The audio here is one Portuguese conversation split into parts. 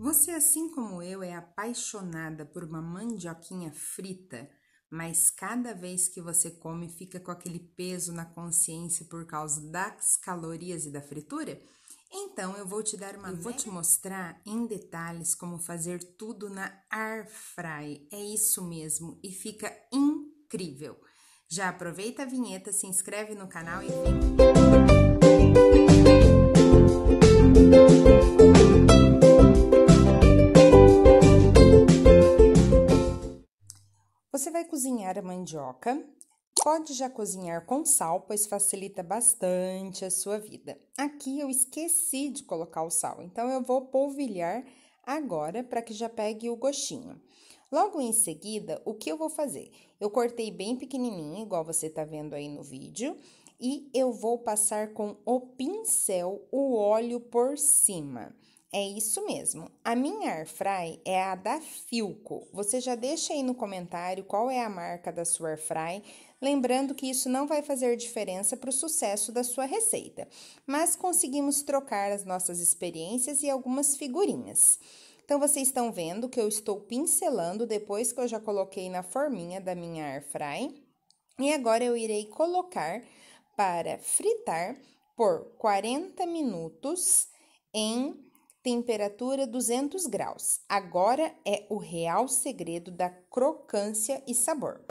Você, assim como eu, é apaixonada por uma mandioquinha frita, mas cada vez que você come fica com aquele peso na consciência por causa das calorias e da fritura? Então eu vou te dar uma, eu vou te né? mostrar em detalhes como fazer tudo na air fry. É isso mesmo e fica incrível. Já aproveita a vinheta, se inscreve no canal e vem. Você vai cozinhar a mandioca. Pode já cozinhar com sal, pois facilita bastante a sua vida. Aqui eu esqueci de colocar o sal, então eu vou polvilhar agora para que já pegue o gostinho. Logo em seguida, o que eu vou fazer? Eu cortei bem pequenininho, igual você está vendo aí no vídeo, e eu vou passar com o pincel o óleo por cima. É isso mesmo. A minha airfry é a da Filco. Você já deixa aí no comentário qual é a marca da sua airfry, lembrando que isso não vai fazer diferença para o sucesso da sua receita. Mas conseguimos trocar as nossas experiências e algumas figurinhas. Então vocês estão vendo que eu estou pincelando depois que eu já coloquei na forminha da minha airfry. E agora eu irei colocar para fritar por 40 minutos em Temperatura 200 graus. Agora é o real segredo da crocância e sabor.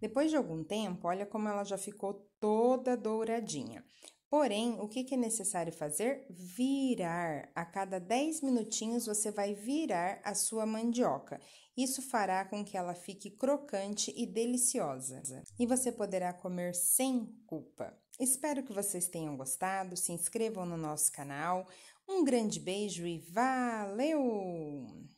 Depois de algum tempo, olha como ela já ficou toda douradinha. Porém, o que é necessário fazer? Virar. A cada 10 minutinhos você vai virar a sua mandioca. Isso fará com que ela fique crocante e deliciosa. E você poderá comer sem culpa. Espero que vocês tenham gostado. Se inscrevam no nosso canal. Um grande beijo e valeu!